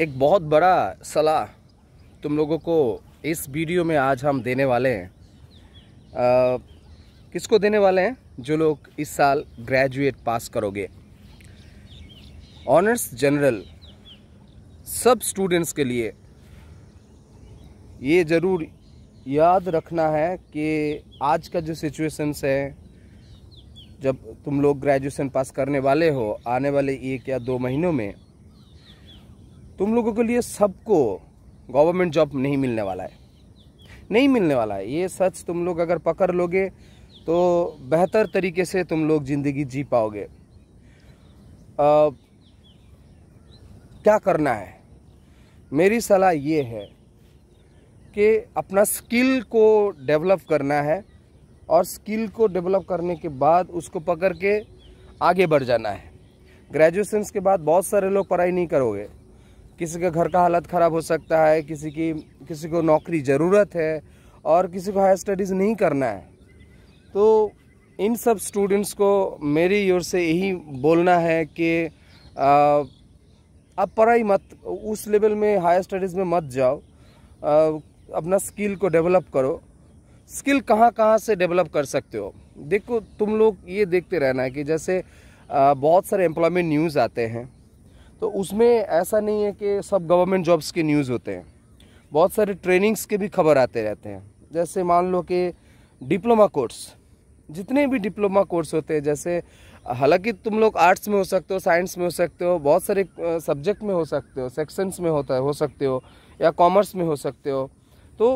एक बहुत बड़ा सलाह तुम लोगों को इस वीडियो में आज हम देने वाले हैं आ, किसको देने वाले हैं जो लोग इस साल ग्रेजुएट पास करोगे ऑनर्स जनरल सब स्टूडेंट्स के लिए ये ज़रूर याद रखना है कि आज का जो सिचुएशंस है जब तुम लोग ग्रेजुएशन पास करने वाले हो आने वाले एक या दो महीनों में तुम लोगों के लिए सबको गवर्नमेंट जॉब नहीं मिलने वाला है नहीं मिलने वाला है ये सच तुम लोग अगर पकड़ लोगे तो बेहतर तरीके से तुम लोग ज़िंदगी जी पाओगे आ, क्या करना है मेरी सलाह ये है कि अपना स्किल को डेवलप करना है और स्किल को डेवलप करने के बाद उसको पकड़ के आगे बढ़ जाना है ग्रेजुएशंस के बाद बहुत सारे लोग पढ़ाई नहीं करोगे किसी के घर का हालत ख़राब हो सकता है किसी की किसी को नौकरी ज़रूरत है और किसी को हायर स्टडीज़ नहीं करना है तो इन सब स्टूडेंट्स को मेरी ओर से यही बोलना है कि आप पढ़ाई मत उस लेवल में हायर स्टडीज़ में मत जाओ आ, अपना स्किल को डेवलप करो स्किल कहाँ कहाँ से डेवलप कर सकते हो देखो तुम लोग ये देखते रहना है कि जैसे आ, बहुत सारे एम्प्लॉयमेंट न्यूज़ आते हैं तो उसमें ऐसा नहीं है कि सब गवर्नमेंट जॉब्स के न्यूज़ होते हैं बहुत सारे ट्रेनिंग्स के भी खबर आते रहते हैं जैसे मान लो कि डिप्लोमा कोर्स जितने भी डिप्लोमा कोर्स होते हैं जैसे हालांकि तुम लोग आर्ट्स में हो सकते हो साइंस में हो सकते हो बहुत सारे सब्जेक्ट में हो सकते हो सेक्शंस में होता है हो सकते हो या कॉमर्स में हो सकते हो तो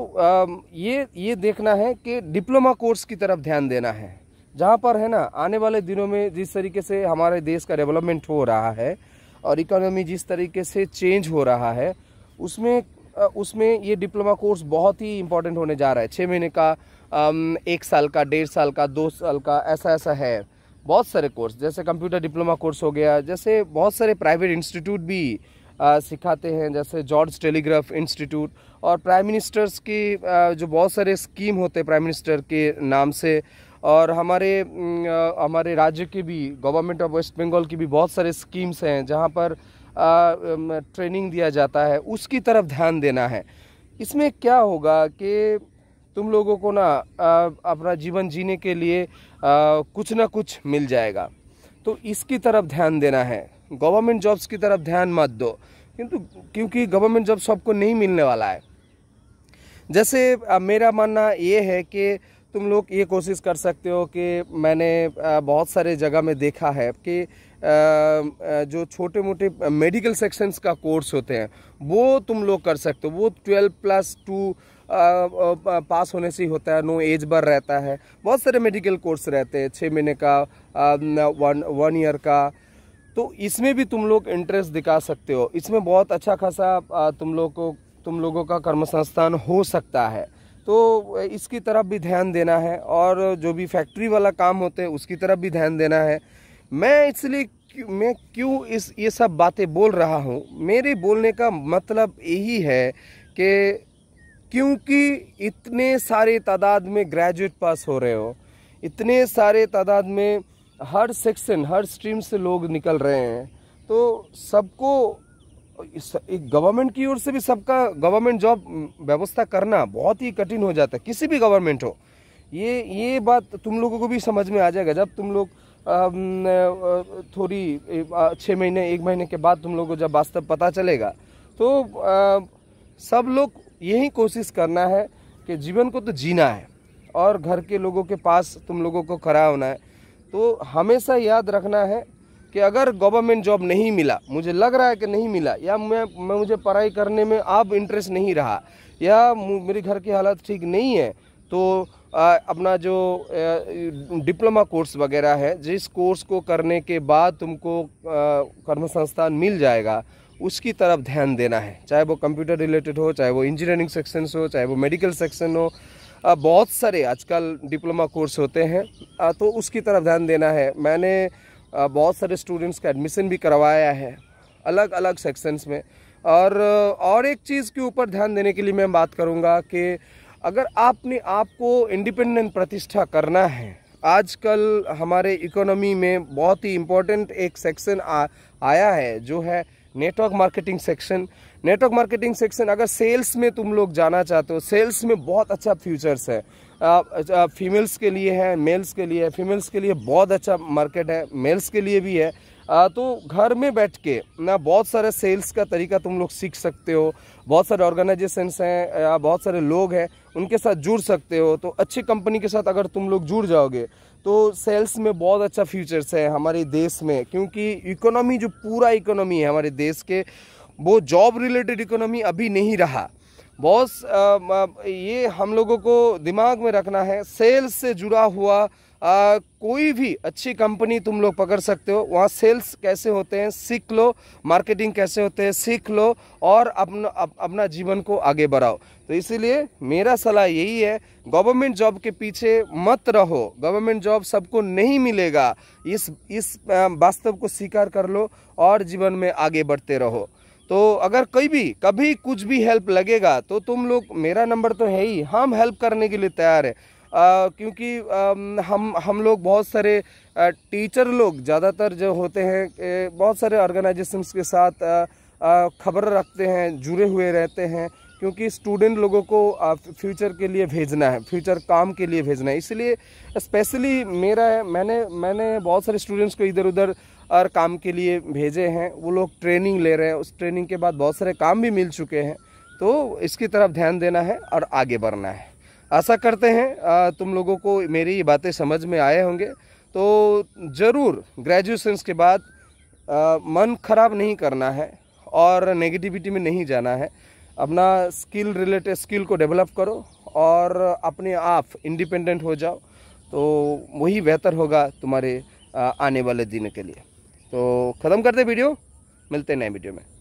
ये ये देखना है कि डिप्लोमा कोर्स की तरफ ध्यान देना है जहाँ पर है ना आने वाले दिनों में जिस तरीके से हमारे देश का डेवलपमेंट हो रहा है और इकोनॉमी जिस तरीके से चेंज हो रहा है उसमें उसमें ये डिप्लोमा कोर्स बहुत ही इम्पोर्टेंट होने जा रहा है छः महीने का एक साल का डेढ़ साल का दो साल का ऐसा ऐसा है बहुत सारे कोर्स जैसे कंप्यूटर डिप्लोमा कोर्स हो गया जैसे बहुत सारे प्राइवेट इंस्टीट्यूट भी आ, सिखाते हैं जैसे जॉर्ज टेलीग्राफ इंस्टीट्यूट और प्राइम मिनिस्टर्स की आ, जो बहुत सारे स्कीम होते हैं प्राइम मिनिस्टर के नाम से और हमारे हमारे राज्य के भी गवर्नमेंट ऑफ वेस्ट बंगाल की भी बहुत सारे स्कीम्स हैं जहाँ पर ट्रेनिंग दिया जाता है उसकी तरफ ध्यान देना है इसमें क्या होगा कि तुम लोगों को ना अपना जीवन जीने के लिए कुछ ना कुछ मिल जाएगा तो इसकी तरफ ध्यान देना है गवर्नमेंट जॉब्स की तरफ ध्यान मत दो किंतु क्योंकि गवर्नमेंट जॉब सबको नहीं मिलने वाला है जैसे मेरा मानना ये है कि तुम लोग ये कोशिश कर सकते हो कि मैंने बहुत सारे जगह में देखा है कि जो छोटे मोटे मेडिकल सेक्शंस का कोर्स होते हैं वो तुम लोग कर सकते हो वो ट्वेल्व प्लस टू पास होने से ही होता है नो एज बर रहता है बहुत सारे मेडिकल कोर्स रहते हैं छः महीने का वन वन ईयर का तो इसमें भी तुम लोग इंटरेस्ट दिखा सकते हो इसमें बहुत अच्छा खासा तुम लोग को तुम लोगों का कर्म संस्थान हो सकता है तो इसकी तरफ भी ध्यान देना है और जो भी फैक्ट्री वाला काम होते हैं उसकी तरफ भी ध्यान देना है मैं इसलिए मैं क्यों इस ये सब बातें बोल रहा हूँ मेरे बोलने का मतलब यही है कि क्योंकि इतने सारे तादाद में ग्रेजुएट पास हो रहे हो इतने सारे तादाद में हर सेक्शन हर स्ट्रीम से लोग निकल रहे हैं तो सबको एक गवर्नमेंट की ओर से भी सबका गवर्नमेंट जॉब व्यवस्था करना बहुत ही कठिन हो जाता है किसी भी गवर्नमेंट हो ये ये बात तुम लोगों को भी समझ में आ जाएगा जब तुम लोग थोड़ी छः महीने एक महीने के बाद तुम लोग को जब वास्तव पता चलेगा तो आ, सब लोग यही कोशिश करना है कि जीवन को तो जीना है और घर के लोगों के पास तुम लोगों को खड़ा होना है तो हमेशा याद रखना है कि अगर गवर्नमेंट जॉब नहीं मिला मुझे लग रहा है कि नहीं मिला या मैं मैं मुझे पढ़ाई करने में अब इंटरेस्ट नहीं रहा या मेरे घर की हालत ठीक नहीं है तो आ, अपना जो डिप्लोमा कोर्स वगैरह है जिस कोर्स को करने के बाद तुमको कर्म संस्थान मिल जाएगा उसकी तरफ ध्यान देना है चाहे वो कंप्यूटर रिलेटेड हो चाहे वो इंजीनियरिंग सेक्शन हो चाहे वो मेडिकल सेक्शन हो आ, बहुत सारे आजकल डिप्लोमा कोर्स होते हैं आ, तो उसकी तरफ ध्यान देना है मैंने बहुत सारे स्टूडेंट्स का एडमिशन भी करवाया है अलग अलग सेक्शंस में और और एक चीज़ के ऊपर ध्यान देने के लिए मैं बात करूँगा कि अगर आपने आपको इंडिपेंडेंट प्रतिष्ठा करना है आजकल हमारे इकोनॉमी में बहुत ही इम्पोर्टेंट एक सेक्शन आ, आया है जो है network marketing section network marketing section अगर सेल्स में तुम लोग जाना चाहते हो सेल्स में बहुत अच्छा फ्यूचर्स है फीमेल्स के लिए है मेल्स के लिए है फीमेल्स के लिए बहुत अच्छा मार्केट है मेल्स के लिए भी है आ, तो घर में बैठ के ना बहुत सारे सेल्स का तरीका तुम लोग सीख सकते हो बहुत सारे ऑर्गेनाइजेशंस हैं बहुत सारे लोग हैं उनके साथ जुड़ सकते हो तो अच्छी कंपनी के साथ अगर तुम लोग जुड़ जाओगे तो सेल्स में बहुत अच्छा फ्यूचर्स है हमारे देश में क्योंकि इकोनॉमी जो पूरा इकोनॉमी है हमारे देश के वो जॉब रिलेटेड इकोनॉमी अभी नहीं रहा बहुत ये हम लोगों को दिमाग में रखना है सेल्स से जुड़ा हुआ आ, कोई भी अच्छी कंपनी तुम लोग पकड़ सकते हो वहाँ सेल्स कैसे होते हैं सीख लो मार्केटिंग कैसे होते हैं सीख लो और अपना अप, अपना जीवन को आगे बढ़ाओ तो इसीलिए मेरा सलाह यही है गवर्नमेंट जॉब के पीछे मत रहो गवर्नमेंट जॉब सबको नहीं मिलेगा इस इस वास्तव को स्वीकार कर लो और जीवन में आगे बढ़ते रहो तो अगर कोई भी कभी कुछ भी हेल्प लगेगा तो तुम लोग मेरा नंबर तो है ही हम हेल्प करने के लिए तैयार है आ, क्योंकि आ, हम हम लोग बहुत सारे आ, टीचर लोग ज़्यादातर जो होते हैं बहुत सारे ऑर्गेनाइजेशंस के साथ खबर रखते हैं जुड़े हुए रहते हैं क्योंकि स्टूडेंट लोगों को फ्यूचर के लिए भेजना है फ्यूचर काम के लिए भेजना है इसलिए स्पेशली मेरा मैंने मैंने बहुत सारे स्टूडेंट्स को इधर उधर और काम के लिए भेजे हैं वो लोग ट्रेनिंग ले रहे हैं उस ट्रेनिंग के बाद बहुत सारे काम भी मिल चुके हैं तो इसकी तरफ ध्यान देना है और आगे बढ़ना है आशा करते हैं तुम लोगों को मेरी ये बातें समझ में आए होंगे तो ज़रूर ग्रेजुएशंस के बाद मन खराब नहीं करना है और नेगेटिविटी में नहीं जाना है अपना स्किल रिलेटेड स्किल को डेवलप करो और अपने आप इंडिपेंडेंट हो जाओ तो वही बेहतर होगा तुम्हारे आने वाले दिन के लिए तो ख़त्म करते वीडियो मिलते हैं नए वीडियो में